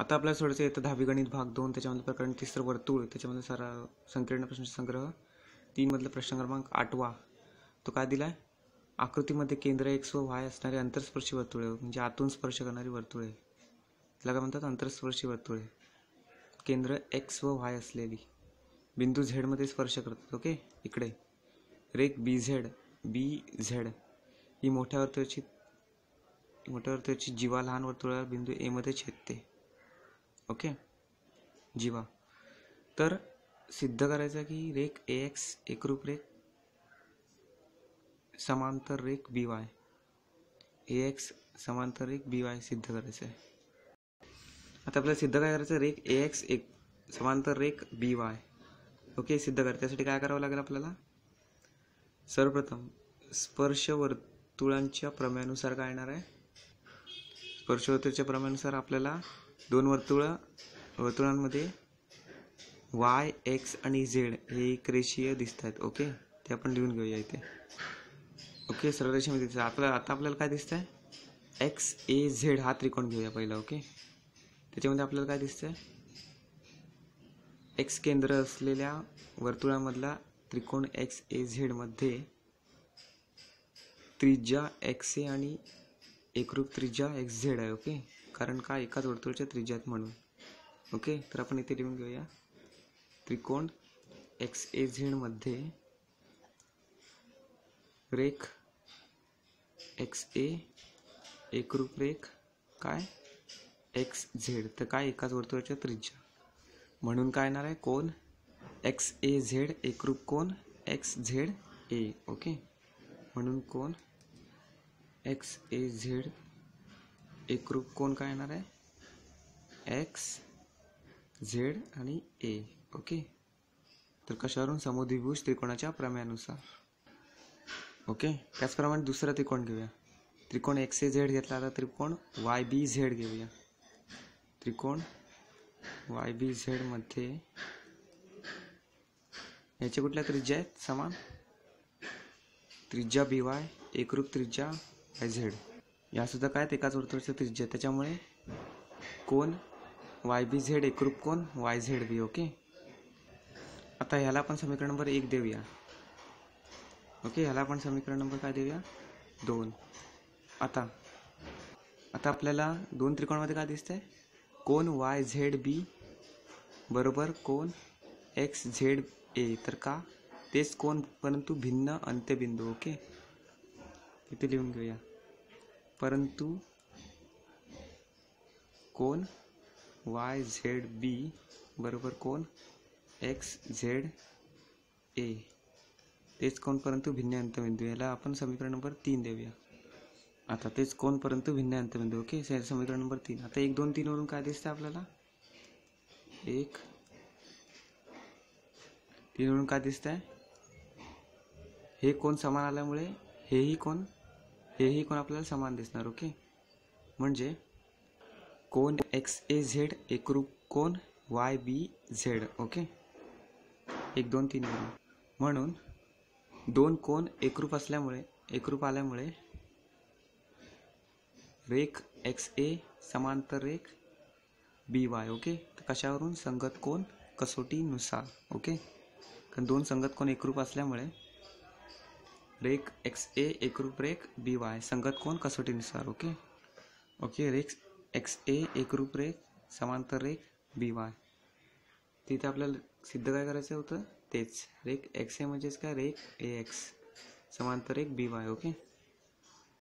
आता आपल्याला सोडायचं येतं दहावी गणित भाग दोन त्याच्यामध्ये प्रकरण तिसरं वर्तुळ त्याच्यामध्ये सारा संकीर्ण प्रश्न संग्रह तीनमधला प्रश्न क्रमांक आठवा तो काय दिला आहे आकृतीमध्ये केंद्र एक्स व वाय असणारे अंतरस्पर्शी वर्तुळे म्हणजे आतून स्पर्श करणारी वर्तुळे त्याला काय म्हणतात वर्तुळ वर्तुळे केंद्र एक्स व वाय असलेली बिंदू झेडमध्ये स्पर्श करतात ओके इकडे रेक बी झेड बी झेड ही मोठ्या वर्तुळाची मोठ्या वर्तुळाची जीवा लहान वर्तुळाला बिंदू एमध्ये छेदते ओके जीवा तर सिद्ध करायचं की रेक ए एक्स एकरूप रेख समांतर रेख बी वाय ए एक्स समांतर रेख बी वाय सिद्ध करायचं आहे आता आपल्याला सिद्ध काय करायचं रेक ए एक्स एक समांतर रेख बी वाय ओके सिद्ध करायचं त्यासाठी काय करावं लागेल आपल्याला सर्वप्रथम स्पर्श वर्तुळांच्या प्रमेयानुसार काय येणार आहे स्पर्शवर्तुळाच्या प्रमेयानुसार आपल्याला दोन वर्तुळ वर्तुळांमध्ये वाय एक्स आणि झेड हे एक रेषीय दिसत आहेत ओके ते आपण लिहून घेऊया इथे ओके सरळ रेषेमध्ये दिसत आपल्याला आता आपल्याला काय दिसतंय आहे एक्स ए झेड हा त्रिकोण घेऊया पहिला ओके त्याच्यामध्ये आपल्याला काय दिसतं आहे एक्स केंद्र असलेल्या वर्तुळामधला त्रिकोण एक्स ए झेडमध्ये त्रिज्या एक्स ए आणि एकरूप त्रिज्या एक्स झेड आहे ओके कारण का एकाच वर्तुळच्या त्रिज्यात म्हणून ओके तर आपण इथे लिहून घेऊया त्रिकोण एक्स ए झेडमध्ये रेख एक्स ए एकरूप रेख काय एक्स झेड तर काय एकाच वर्तुळाच्या त्रिज्या म्हणून काय येणार आहे कोण एक्स ए झेड एकरूप कोण एक्स झेड ए ओके म्हणून कोण एक्स ए झेड एकरूप कोण काय येणार आहे एक्स झेड आणि ए ओके तर कशावरून समुद्रीभूज त्रिकोणाच्या प्रमेयानुसार ओके त्याचप्रमाणे दुसरा त्रिकोण घेऊया त्रिकोण एक्स ए झेड घेतला आता त्रिकोण वाय बी झेड घेऊया त्रिकोण वाय बी झेडमध्ये याचे कुठल्या त्रिज्या आहेत समान त्रिज्या बी वाय एकरूप त्रिज्या वाय झेड यासुद्धा काय ते एकाच वर्तुळाची त्रिज्या त्याच्यामुळे कोण वाय बी झेड एकरूप कोण वाय झेड बी ओके आता ह्याला आपण समीकरण नंबर एक देऊया ओके ह्याला आपण समीकरण नंबर काय देऊया दोन आता आता आपल्याला दोन त्रिकोणामध्ये काय दिसतंय कोण वाय झेड बी बरोबर कोण एक्स झेड ए तर का तेच कोण परंतु भिन्न अंत्यबिंदू ओके इथे लिहून घेऊया परंतु कोन वाय झेड बी बरोबर कोन एक्स झेड ए तेच कोण परंतु भिन्न अंतबिंदू याला आपण समीकरण नंबर तीन देऊया आता तेच कोण परंतु भिन्न अंतबिंदू ओके समीकरण नंबर तीन आता एक दोन वरून काय दिसतं आपल्याला एक तीनवरून काय दिसतंय हे कोण समान आल्यामुळे हेही कोण हेही कोण आपल्याला समान दिसणार ओके म्हणजे कोण एक्स ए झेड एकरूप कोण वाय बी झेड ओके एक दोन तीन म्हणून दोन कोण एकरूप असल्यामुळे एकरूप आल्यामुळे रेख एक्स ए समांतर रेख बी वाय ओके तर कशावरून संगत कोण कसोटीनुसार ओके कारण दोन संगत कोण एकरूप असल्यामुळे रेक एक्स ए रूप रेख बी वाय संगत कोण कसोटीनुसार ओके ओके रेक्स एक्स ए रूप रेख समांतर रेख बी वाय तिथे आपल्याला सिद्ध काय करायचं होतं तेच रेक एक्स ए म्हणजेच काय रेक ए एक्स समांतर एक बी वाय ओके